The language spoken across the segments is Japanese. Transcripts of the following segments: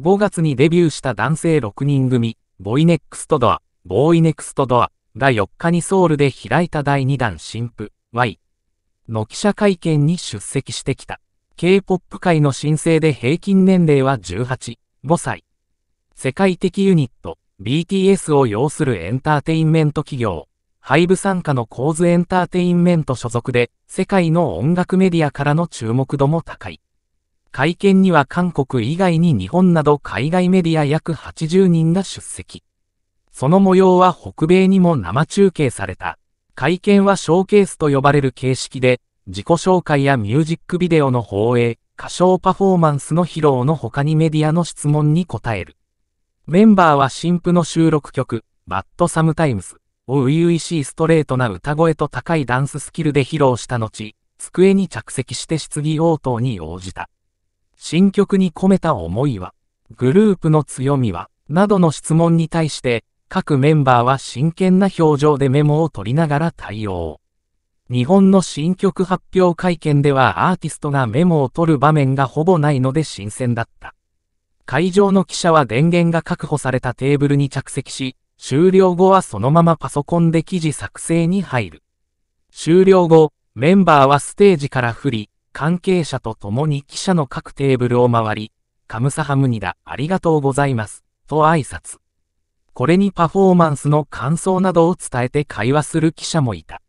5月にデビューした男性6人組、ボイネックストドア、ボーイネクストドアが4日にソウルで開いた第2弾新婦 Y の記者会見に出席してきた。K-POP 界の申請で平均年齢は18、5歳。世界的ユニット、BTS を擁するエンターテインメント企業、ハイブ参加のコーズエンターテインメント所属で、世界の音楽メディアからの注目度も高い。会見には韓国以外に日本など海外メディア約80人が出席。その模様は北米にも生中継された。会見はショーケースと呼ばれる形式で、自己紹介やミュージックビデオの放映、歌唱パフォーマンスの披露の他にメディアの質問に答える。メンバーは新婦の収録曲、バッドサムタイム s を初々しいストレートな歌声と高いダンススキルで披露した後、机に着席して質疑応答に応じた。新曲に込めた思いは、グループの強みは、などの質問に対して、各メンバーは真剣な表情でメモを取りながら対応。日本の新曲発表会見ではアーティストがメモを取る場面がほぼないので新鮮だった。会場の記者は電源が確保されたテーブルに着席し、終了後はそのままパソコンで記事作成に入る。終了後、メンバーはステージから振り、関係者と共に記者の各テーブルを回り、カムサハムニダ、ありがとうございます、と挨拶。これにパフォーマンスの感想などを伝えて会話する記者もいた。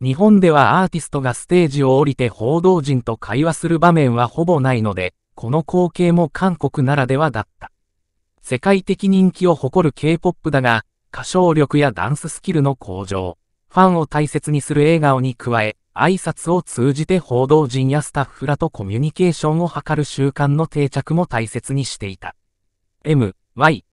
日本ではアーティストがステージを降りて報道陣と会話する場面はほぼないので、この光景も韓国ならではだった。世界的人気を誇る K-POP だが、歌唱力やダンススキルの向上、ファンを大切にする笑顔に加え、挨拶を通じて報道陣やスタッフらとコミュニケーションを図る習慣の定着も大切にしていた。M、Y、